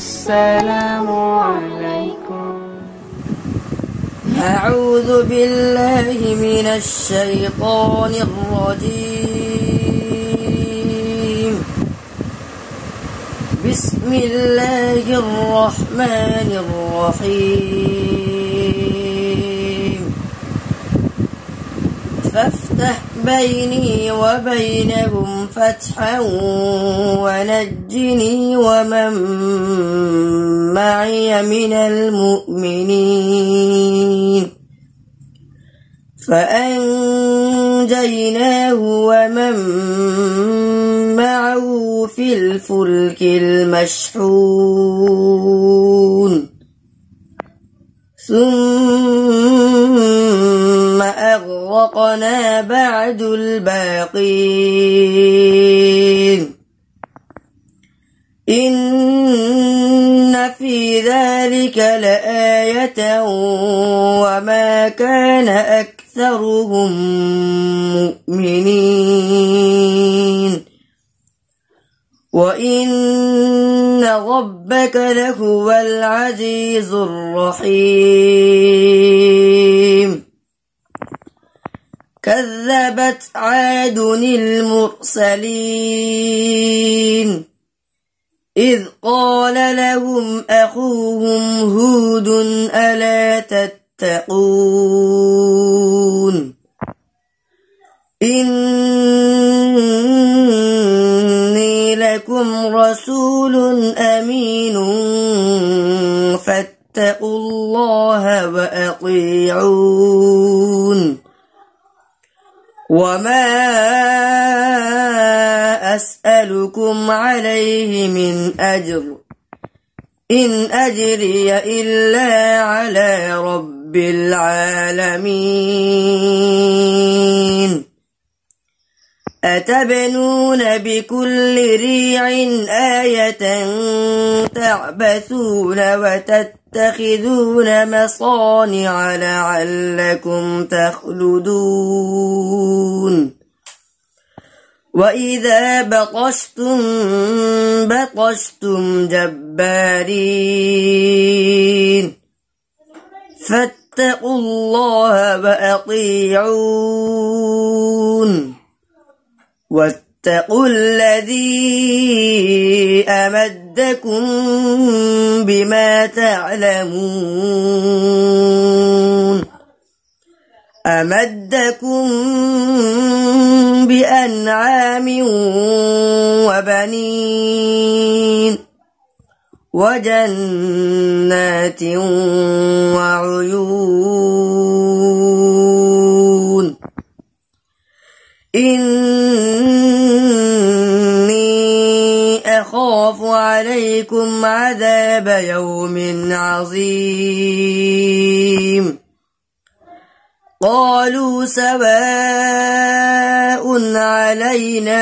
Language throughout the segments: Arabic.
السلام عليكم أعوذ بالله من الشيطان الرجيم بسم الله الرحمن الرحيم فافتح بيني وبينهم فتحا ونجني ومن معي من المؤمنين فأنجيناه ومن معه في الفلك المشحون ثم وأغرقنا بعد الباقين إن في ذلك لآية وما كان أكثرهم مؤمنين وإن ربك لهو العزيز الرحيم كذبت عاد المرسلين إذ قال لهم أخوهم هود ألا تتقون إني لكم رسول أمين فاتقوا الله وأطيعون وما أسألكم عليه من أجر إن أجري إلا على رب العالمين أتبنون بكل ريع آية تعبثون وتتبعون تتخذون مصانع لعلكم تخلدون وإذا بطشتم بطشتم جبارين فاتقوا الله وأطيعون واتقوا الذي أمد أمدكم بما تعلمون أمدكم بأنعام وبنين وجنات وعيون إن أخاف عليكم عذاب يوم عظيم قالوا سواء علينا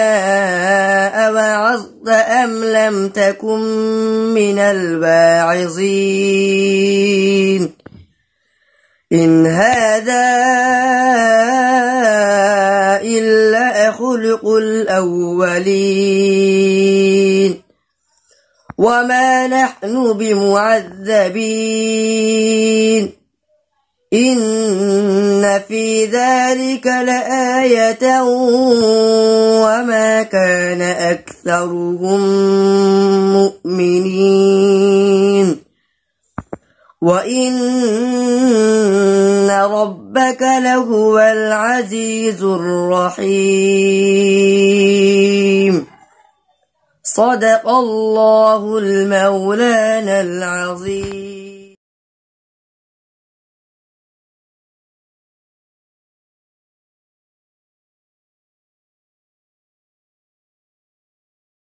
أوعظت أم لم تكن من الواعظين إن هذا إلا خلق الأولين وما نحن بمعذبين إن في ذلك لآية وما كان أكثرهم مؤمنين وإن ربك لهو العزيز الرحيم صدق الله المولانا العظيم